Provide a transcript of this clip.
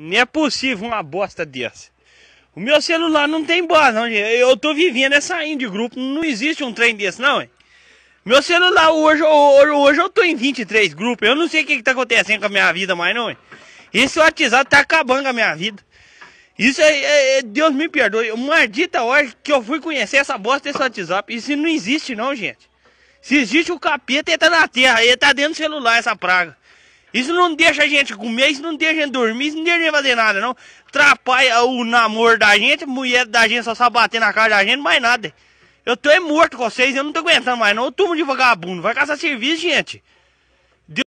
Nem é possível uma bosta dessa. O meu celular não tem bosta, não, gente. Eu tô vivendo é saindo de grupo. Não existe um trem desse, não, hein? Meu celular hoje, hoje, hoje eu tô em 23 grupos. Eu não sei o que, que tá acontecendo com a minha vida mais, não, hein? Esse WhatsApp tá acabando com a minha vida. Isso é, é, é Deus me perdoe. Maldita hora que eu fui conhecer essa bosta desse WhatsApp. Isso não existe, não, gente. Se existe o capeta, ele tá na terra. Ele tá dentro do celular, essa praga. Isso não deixa a gente comer, isso não deixa a gente dormir, isso não deixa a gente fazer nada, não. Atrapalha o namoro da gente, a mulher da gente só sabe bater na cara da gente, mais nada. Eu tô é morto com vocês, eu não tô aguentando mais, não. Eu turma de vagabundo, vai caçar serviço, gente.